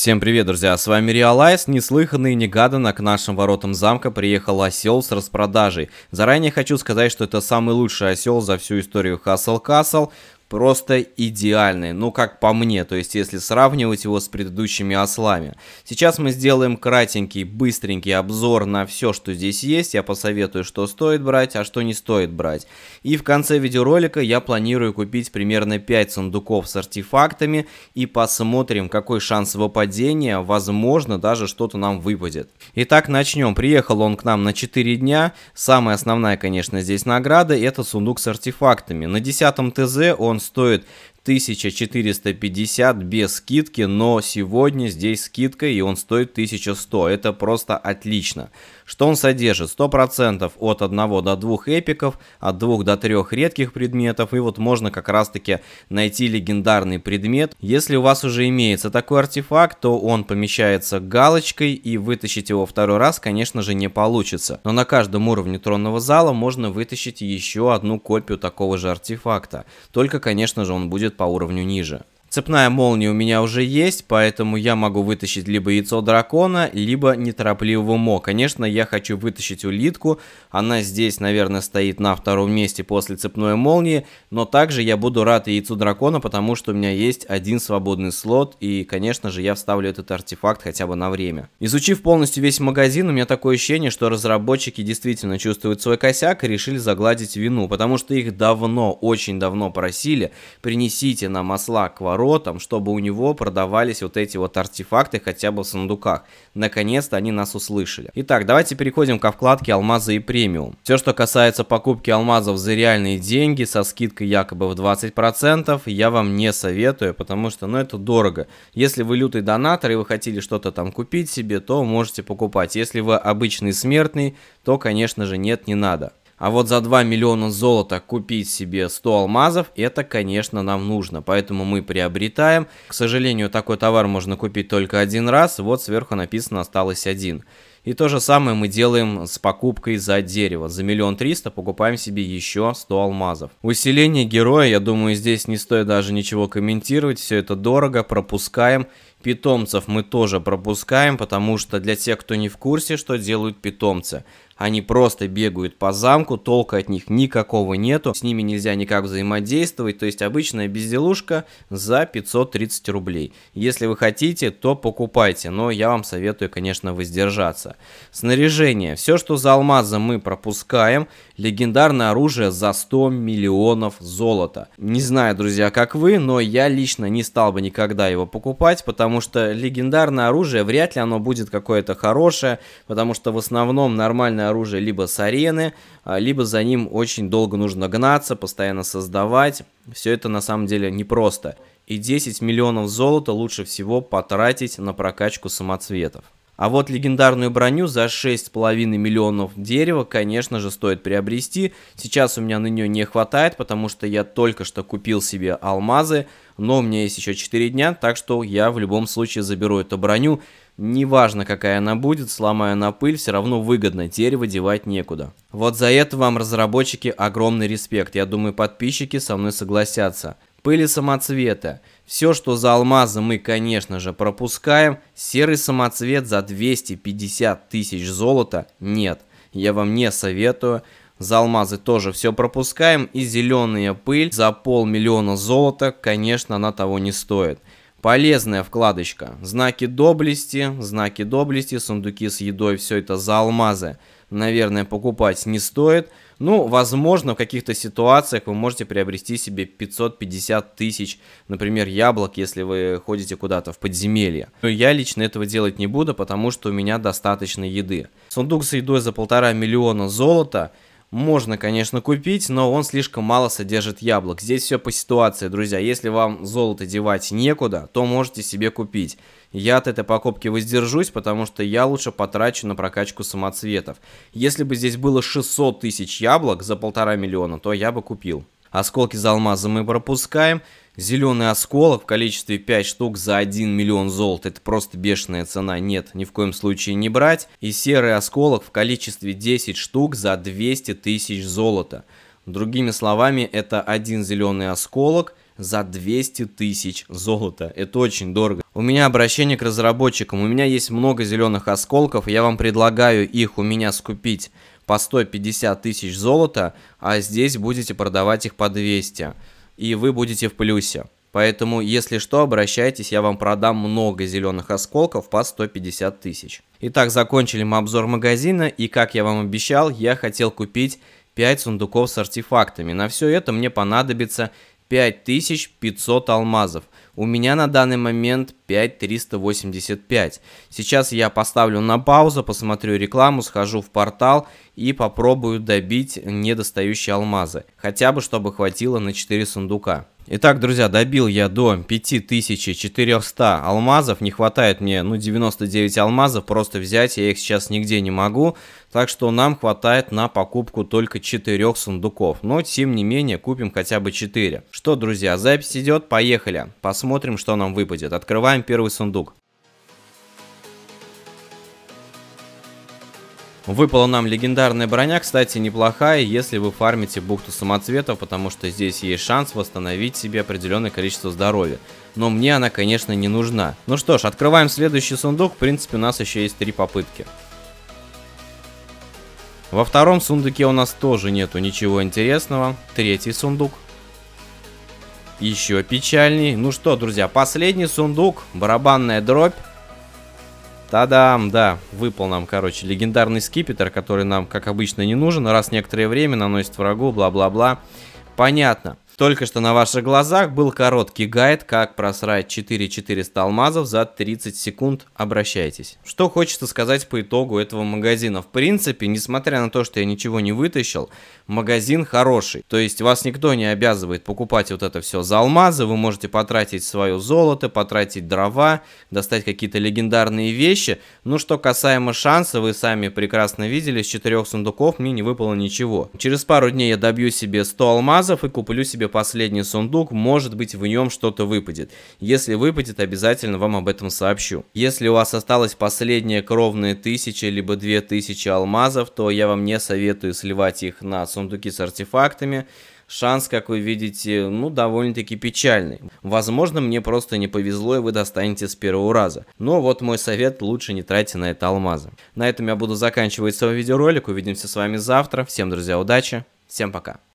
Всем привет, друзья, с вами Реалайз. Неслыханно и негаданно к нашим воротам замка приехал осел с распродажей. Заранее хочу сказать, что это самый лучший осел за всю историю Хасл Касл просто идеальный, ну как по мне, то есть если сравнивать его с предыдущими ослами. Сейчас мы сделаем кратенький, быстренький обзор на все, что здесь есть, я посоветую, что стоит брать, а что не стоит брать. И в конце видеоролика я планирую купить примерно 5 сундуков с артефактами и посмотрим, какой шанс выпадения, возможно, даже что-то нам выпадет. Итак, начнем. Приехал он к нам на 4 дня, самая основная, конечно, здесь награда, это сундук с артефактами. На 10 ТЗ он стоит 1450 без скидки, но сегодня здесь скидка и он стоит 1100. Это просто отлично что он содержит 100% от 1 до 2 эпиков, от 2 до 3 редких предметов, и вот можно как раз таки найти легендарный предмет. Если у вас уже имеется такой артефакт, то он помещается галочкой, и вытащить его второй раз, конечно же, не получится. Но на каждом уровне тронного зала можно вытащить еще одну копию такого же артефакта, только, конечно же, он будет по уровню ниже. Цепная молния у меня уже есть, поэтому я могу вытащить либо яйцо дракона, либо неторопливого Мо. Конечно, я хочу вытащить улитку. Она здесь, наверное, стоит на втором месте после цепной молнии. Но также я буду рад яйцу дракона, потому что у меня есть один свободный слот. И, конечно же, я вставлю этот артефакт хотя бы на время. Изучив полностью весь магазин, у меня такое ощущение, что разработчики действительно чувствуют свой косяк и решили загладить вину. Потому что их давно, очень давно просили, принесите нам осла к оборотом, чтобы у него продавались вот эти вот артефакты хотя бы в сундуках. Наконец-то они нас услышали. Итак, давайте переходим ко вкладке «Алмазы и премиум». Все, что касается покупки алмазов за реальные деньги со скидкой якобы в 20%, я вам не советую, потому что, ну, это дорого. Если вы лютый донатор и вы хотели что-то там купить себе, то можете покупать. Если вы обычный смертный, то, конечно же, нет, не надо. А вот за 2 миллиона золота купить себе 100 алмазов, это, конечно, нам нужно. Поэтому мы приобретаем. К сожалению, такой товар можно купить только один раз. Вот сверху написано осталось один. И то же самое мы делаем с покупкой за дерево. За миллион триста покупаем себе еще 100 алмазов. Усиление героя, я думаю, здесь не стоит даже ничего комментировать. Все это дорого, пропускаем. Питомцев мы тоже пропускаем, потому что для тех, кто не в курсе, что делают питомцы. Они просто бегают по замку, толка от них никакого нету, с ними нельзя никак взаимодействовать, то есть обычная безделушка за 530 рублей. Если вы хотите, то покупайте, но я вам советую, конечно, воздержаться получается. Снаряжение. Все, что за алмазы мы пропускаем. Легендарное оружие за 100 миллионов золота. Не знаю, друзья, как вы, но я лично не стал бы никогда его покупать, потому что легендарное оружие, вряд ли оно будет какое-то хорошее, потому что в основном нормальное оружие либо с арены, а, либо за ним очень долго нужно гнаться, постоянно создавать. Все это на самом деле непросто. И 10 миллионов золота лучше всего потратить на прокачку самоцветов. А вот легендарную броню за 6,5 миллионов дерева, конечно же, стоит приобрести. Сейчас у меня на нее не хватает, потому что я только что купил себе алмазы, но у меня есть еще 4 дня, так что я в любом случае заберу эту броню. Неважно, какая она будет, сломая на пыль, все равно выгодно, дерево девать некуда. Вот за это вам, разработчики, огромный респект. Я думаю, подписчики со мной согласятся. Пыли самоцвета. Все, что за алмазы мы, конечно же, пропускаем. Серый самоцвет за 250 тысяч золота нет. Я вам не советую. За алмазы тоже все пропускаем. И зеленая пыль за полмиллиона золота, конечно, она того не стоит. Полезная вкладочка. Знаки доблести, знаки доблести, сундуки с едой, все это за алмазы. Наверное, покупать не стоит. Ну, возможно, в каких-то ситуациях вы можете приобрести себе 550 тысяч, например, яблок, если вы ходите куда-то в подземелье. Но я лично этого делать не буду, потому что у меня достаточно еды. Сундук с едой за полтора миллиона золота – можно, конечно, купить, но он слишком мало содержит яблок. Здесь все по ситуации, друзья. Если вам золото девать некуда, то можете себе купить. Я от этой покупки воздержусь, потому что я лучше потрачу на прокачку самоцветов. Если бы здесь было 600 тысяч яблок за полтора миллиона, то я бы купил. Осколки за алмазы мы пропускаем. Зеленый осколок в количестве 5 штук за 1 миллион золота. Это просто бешеная цена. Нет, ни в коем случае не брать. И серый осколок в количестве 10 штук за 200 тысяч золота. Другими словами, это один зеленый осколок за 200 тысяч золота. Это очень дорого. У меня обращение к разработчикам. У меня есть много зеленых осколков, и я вам предлагаю их у меня скупить по 150 тысяч золота, а здесь будете продавать их по 200 и вы будете в плюсе. Поэтому, если что, обращайтесь, я вам продам много зеленых осколков по 150 тысяч. Итак, закончили мы обзор магазина, и как я вам обещал, я хотел купить 5 сундуков с артефактами. На все это мне понадобится 5500 алмазов. У меня на данный момент 5385. Сейчас я поставлю на паузу, посмотрю рекламу, схожу в портал и попробую добить недостающие алмазы. Хотя бы, чтобы хватило на 4 сундука. Итак, друзья, добил я до 5400 алмазов. Не хватает мне, ну, 99 алмазов. Просто взять я их сейчас нигде не могу. Так что нам хватает на покупку только 4 сундуков. Но, тем не менее, купим хотя бы 4. Что, друзья, запись идет. Поехали. Посмотрим, что нам выпадет. Открываем первый сундук. Выпала нам легендарная броня, кстати, неплохая, если вы фармите бухту самоцветов, потому что здесь есть шанс восстановить себе определенное количество здоровья. Но мне она, конечно, не нужна. Ну что ж, открываем следующий сундук, в принципе, у нас еще есть три попытки. Во втором сундуке у нас тоже нету ничего интересного. Третий сундук. Еще печальней. Ну что, друзья, последний сундук, барабанная дробь. Тадам, да, выпал нам, короче, легендарный скипетр, который нам, как обычно, не нужен, раз некоторое время наносит врагу, бла-бла-бла. Понятно. Только что на ваших глазах был короткий гайд, как просрать 4400 алмазов за 30 секунд. Обращайтесь. Что хочется сказать по итогу этого магазина. В принципе, несмотря на то, что я ничего не вытащил, магазин хороший. То есть вас никто не обязывает покупать вот это все за алмазы. Вы можете потратить свое золото, потратить дрова, достать какие-то легендарные вещи. Ну, что касаемо шанса, вы сами прекрасно видели, с четырех сундуков мне не выпало ничего. Через пару дней я добью себе 100 алмазов и куплю себе последний сундук, может быть в нем что-то выпадет. Если выпадет, обязательно вам об этом сообщу. Если у вас осталось последние кровные тысячи, либо две тысячи алмазов, то я вам не советую сливать их на сундуки с артефактами, шанс, как вы видите, ну, довольно-таки печальный. Возможно, мне просто не повезло, и вы достанете с первого раза. Но вот мой совет, лучше не тратьте на это алмазы. На этом я буду заканчивать свой видеоролик, увидимся с вами завтра. Всем, друзья, удачи, всем пока.